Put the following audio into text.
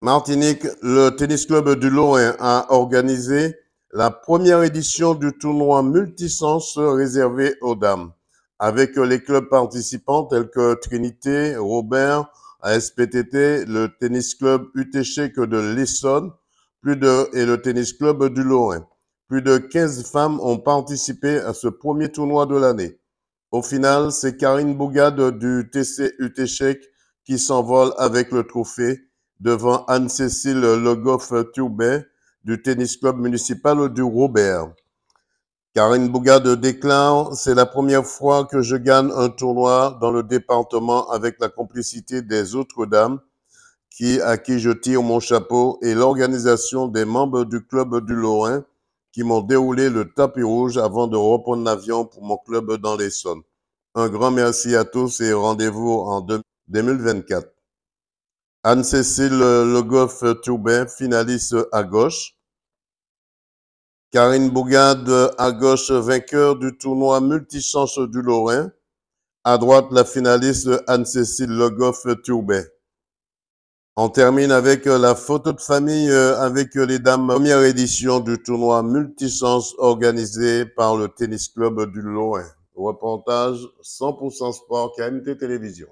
Martinique, le Tennis Club du Lorrain a organisé la première édition du tournoi multisens réservé aux dames, avec les clubs participants tels que Trinité, Robert, ASPTT, le Tennis Club UTC de l'Essonne plus de, et le Tennis Club du Lorrain. Plus de 15 femmes ont participé à ce premier tournoi de l'année. Au final, c'est Karine Bougade du TC UTch qui s'envole avec le trophée devant Anne-Cécile Logoff-Tourbet du Tennis Club Municipal du Robert. Karine Bougade déclare C'est la première fois que je gagne un tournoi dans le département avec la complicité des autres dames qui, à qui je tire mon chapeau et l'organisation des membres du club du Lorrain qui m'ont déroulé le tapis rouge avant de reprendre l'avion pour mon club dans l'Essonne. Un grand merci à tous et rendez-vous en 2024. Anne-Cécile euh, Le goff euh, finaliste euh, à gauche. Karine Bougade à gauche, vainqueur du tournoi multichance du Lorrain. À droite, la finaliste Anne-Cécile Le goff On termine avec la photo de famille avec les dames. Première édition du tournoi multisens organisé par le Tennis Club du Lorrain. Reportage 100% Sport KMT Télévision.